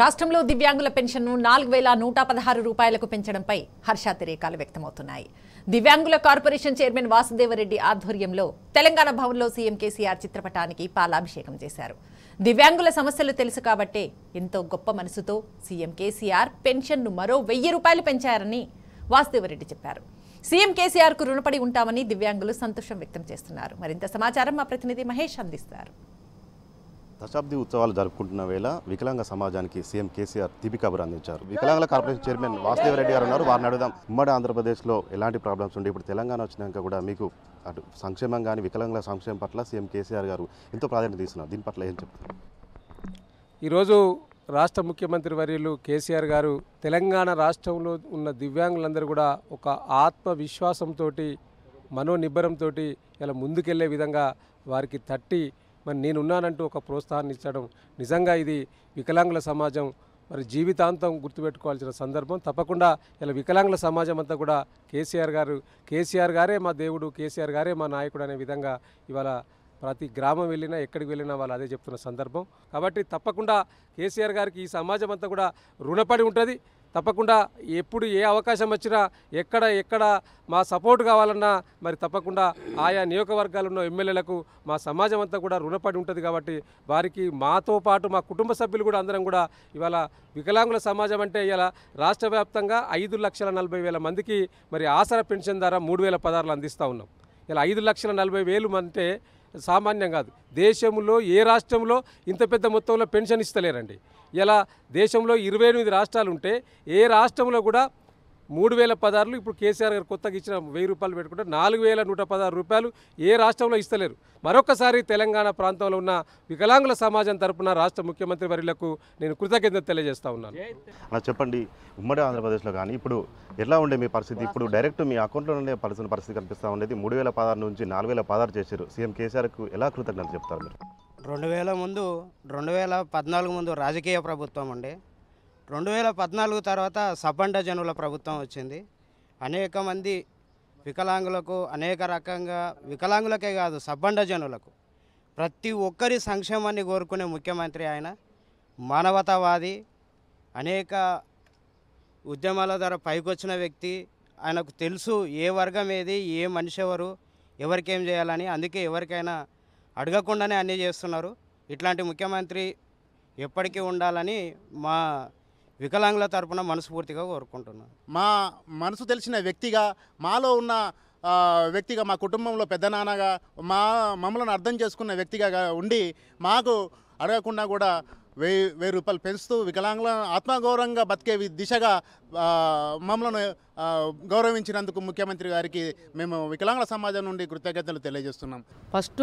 రాష్ట్రంలో దివ్యాంగుల పెన్షన్ను నాలుగు వేల నూట పదహారు రూపాయలకు పెంచడంపై హర్షాతిరేకాలు వ్యక్తమవుతున్నాయి దివ్యాంగుల కార్పొరేషన్ చైర్మన్ వాసుదేవరెడ్డి ఆధ్వర్యంలో తెలంగాణ భవన్లో సీఎం కేసీఆర్ చిత్రపటానికి పాలాభిషేకం చేశారు దివ్యాంగుల సమస్యలు తెలుసు కాబట్టే ఎంతో గొప్ప మనసుతో సీఎం కేసీఆర్ పెన్షన్ను మరో వెయ్యి రూపాయలు పెంచారని వాసుదేవరెడ్డి చెప్పారు సీఎం కేసీఆర్కు రుణపడి ఉంటామని దివ్యాంగులు సంతోషం వ్యక్తం చేస్తున్నారు మరింత సమాచారం మా ప్రతినిధి మహేష్ అందిస్తారు దశాబ్ది ఉత్సవాలు జరుపుకుంటున్న వేళ వికలాంగ సమాజానికి సీఎం కేసీఆర్ తీపి కబురు అందించారు వికలాంగుల కార్పొరేషన్ చైర్మన్ వాసుదేవ రెడ్డి గారు ఉన్నారు వారిని అడుగుదాం ఉమ్మడి ఆంధ్రప్రదేశ్లో ఎలాంటి ప్రాబ్లమ్స్ ఉండే ఇప్పుడు తెలంగాణ వచ్చినాక కూడా మీకు అటు సంక్షేమం కానీ వికలాంగుల సంక్షేమం పట్ల సీఎం కేసీఆర్ గారు ఎంతో ప్రాధాన్యత తీసుకున్నారు దీని పట్ల ఏం చెప్తారు ఈరోజు రాష్ట్ర ముఖ్యమంత్రి వర్యులు కేసీఆర్ గారు తెలంగాణ రాష్ట్రంలో ఉన్న దివ్యాంగులందరూ కూడా ఒక ఆత్మవిశ్వాసంతో మనోనిబ్బరంతో ఇలా ముందుకెళ్లే విధంగా వారికి తట్టి మరి నేనున్నానంటూ ఒక ప్రోత్సాహాన్ని ఇచ్చడం నిజంగా ఇది వికలాంగుల సమాజం మరి జీవితాంతం గుర్తుపెట్టుకోవాల్సిన సందర్భం తప్పకుండా ఇలా వికలాంగుల సమాజం అంతా కూడా కేసీఆర్ గారు కేసీఆర్ గారే మా దేవుడు కేసీఆర్ గారే మా నాయకుడు అనే విధంగా ఇవాళ ప్రతి గ్రామం వెళ్ళినా ఎక్కడికి వెళ్ళినా వాళ్ళు అదే చెప్తున్న సందర్భం కాబట్టి తప్పకుండా కేసీఆర్ గారికి ఈ సమాజం అంతా కూడా రుణపడి ఉంటుంది తప్పకుండా ఎప్పుడు ఏ అవకాశం వచ్చినా ఎక్కడ ఎక్కడ మా సపోర్ట్ కావాలన్నా మరి తప్పకుండా ఆయా నియోజకవర్గాలు ఉన్న ఎమ్మెల్యేలకు మా సమాజం అంతా కూడా రుణపడి ఉంటుంది కాబట్టి వారికి మాతో పాటు మా కుటుంబ సభ్యులు కూడా అందరం కూడా ఇవాళ వికలాంగుల సమాజం అంటే ఇలా రాష్ట్ర వ్యాప్తంగా ఐదు లక్షల నలభై వేల మందికి మరి ఆసరా పెన్షన్ ద్వారా మూడు వేల పదార్లు అందిస్తూ ఉన్నాం ఇలా ఐదు లక్షల నలభై వేలు అంటే సామాన్యం కాదు దేశంలో ఏ రాష్ట్రంలో ఇంత పెద్ద మొత్తంలో పెన్షన్ ఇస్తలేరండి ఇలా దేశంలో ఇరవై ఎనిమిది రాష్ట్రాలు ఉంటే ఏ రాష్ట్రంలో కూడా మూడు వేల పదార్లు ఇప్పుడు కేసీఆర్ గారు కొత్తగా ఇచ్చిన వెయ్యి రూపాయలు పెట్టుకుంటే నాలుగు వేల నూట పదహారు రూపాయలు ఏ రాష్ట్రంలో ఇస్తలేరు మరొకసారి తెలంగాణ ప్రాంతంలో ఉన్న వికలాంగుల సమాజం తరపున రాష్ట్ర ముఖ్యమంత్రి వర్యులకు నేను కృతజ్ఞత తెలియజేస్తా ఉన్నాను అలా చెప్పండి ఉమ్మడి ఆంధ్రప్రదేశ్లో కానీ ఇప్పుడు ఎలా ఉండే మీ పరిస్థితి ఇప్పుడు డైరెక్ట్ మీ అకౌంట్లో ఉండే పరిస్థితి పరిస్థితి కనిపిస్తూ ఉండేది మూడు వేల పదహారు నుంచి నాలుగు వేల పదహారు చేశారు సీఎం కేసీఆర్కు ఎలా కృతజ్ఞతలు చెప్తారు మీరు రెండు వేల ముందు రెండు వేల పద్నాలుగు ముందు రాజకీయ ప్రభుత్వం అండి రెండు వేల పద్నాలుగు తర్వాత సబ్బండ జనుల ప్రభుత్వం వచ్చింది అనేక మంది వికలాంగులకు అనేక రకంగా వికలాంగులకే కాదు సబ్బండ జనులకు ప్రతి ఒక్కరి సంక్షేమాన్ని కోరుకునే ముఖ్యమంత్రి ఆయన మానవతావాది అనేక ఉద్యమాల ద్వారా పైకొచ్చిన వ్యక్తి ఆయనకు తెలుసు ఏ వర్గం ఏది ఏ మనిషి ఎవరు ఎవరికేం చేయాలని అందుకే ఎవరికైనా అడగకుండానే అన్నీ చేస్తున్నారు ఇట్లాంటి ముఖ్యమంత్రి ఎప్పటికీ ఉండాలని మా వికలాంగుల తరపున మనస్ఫూర్తిగా కోరుకుంటున్నాను మా మనసు తెలిసిన వ్యక్తిగా మాలో ఉన్న వ్యక్తిగా మా కుటుంబంలో పెద్ద నాన్నగా మా మమ్మల్ని అర్థం చేసుకున్న వ్యక్తిగా ఉండి మాకు అడగకుండా కూడా వెయ్యి వెయ్యి రూపాయలు పెంచుతూ వికలాంగుల ఆత్మగౌరవంగా బతికే దిశగా మమ్మల్ని గౌరవించినందుకు ముఖ్యమంత్రి గారికి మేము వికలాంగుల సమాజం నుండి కృతజ్ఞతలు తెలియజేస్తున్నాం ఫస్ట్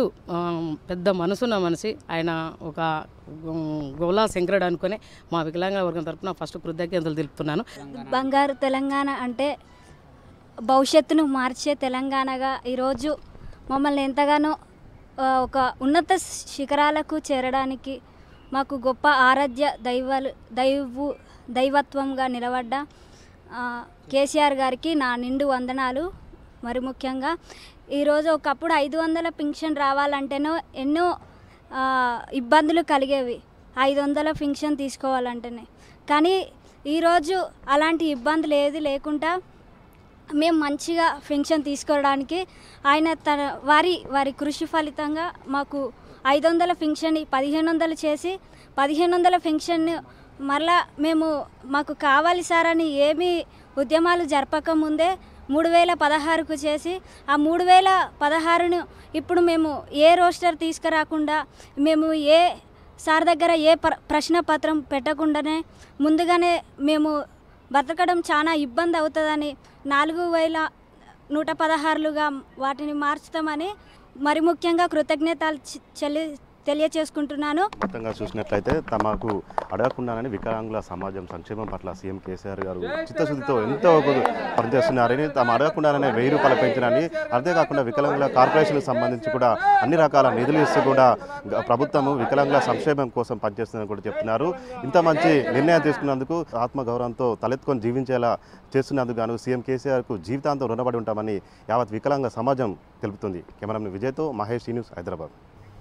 పెద్ద మనసున్న మనిషి ఆయన ఒక గోలా శంకరుడు అనుకుని మా వికలాంగ వర్గం తరఫున ఫస్ట్ కృతజ్ఞతలు తెలుపుతున్నాను బంగారు తెలంగాణ అంటే భవిష్యత్తును మార్చే తెలంగాణగా ఈరోజు మమ్మల్ని ఎంతగానో ఒక ఉన్నత శిఖరాలకు చేరడానికి మాకు గొప్ప ఆరాధ్య దైవాలు దైవు దైవత్వంగా నిలబడ్డ కేసీఆర్ గారికి నా నిండు వందనాలు మరి ముఖ్యంగా ఈరోజు ఒకప్పుడు ఐదు వందల పింఛన్ రావాలంటేనో ఎన్నో ఇబ్బందులు కలిగేవి ఐదు వందల పింఛన్ తీసుకోవాలంటేనే కానీ ఈరోజు అలాంటి ఇబ్బందులు ఏది లేకుండా మేము మంచిగా పెన్షన్ తీసుకోవడానికి ఆయన తన వారి వారి కృషి ఫలితంగా మాకు ఐదు వందల పెన్షన్ పదిహేను వందలు చేసి పదిహేను వందల పెన్షన్ మరలా మేము మాకు కావాలి సార్ అని ఏమీ ఉద్యమాలు జరపకముందే మూడు వేల పదహారుకు చేసి ఆ మూడు వేల పదహారును ఇప్పుడు మేము ఏ రోస్టర్ తీసుకురాకుండా మేము ఏ సార్ దగ్గర ఏ ప్ర ప్రశ్న పత్రం పెట్టకుండానే ముందుగానే మేము బతకడం చాలా ఇబ్బంది అవుతుందని నాలుగు వేల నూట పదహారులుగా వాటిని మార్చుతామని మరి ముఖ్యంగా కృతజ్ఞతలు చెల్లి తెలియచేసుకుంటున్నాను మొత్తంగా చూసినట్లయితే తమకు అడగకుండానని వికలాంగుల సమాజం సంక్షేమం పట్ల సీఎం కేసీఆర్ గారు చిత్తశుద్ధితో ఎంతో పనిచేస్తున్నారని తమ అడగకుండానే వెయ్యి రూపాయలు పెంచినని అంతేకాకుండా వికలాంగుల కార్పొరేషన్కి సంబంధించి కూడా అన్ని రకాల నిధులు ఇస్తూ కూడా ప్రభుత్వము వికలాంగుల సంక్షేమం కోసం పనిచేస్తుందని కూడా చెప్తున్నారు ఇంత మంచి నిర్ణయం తీసుకున్నందుకు ఆత్మగౌరవంతో తలెత్తుకొని జీవించేలా చేస్తున్నందుకు గాను సీఎం కేసీఆర్కు జీవితాంతం రుణపడి ఉంటామని యావత్ వికలాంగ సమాజం తెలుపుతుంది కెమెరామెన్ విజయ్తో మహేష్ న్యూస్ హైదరాబాద్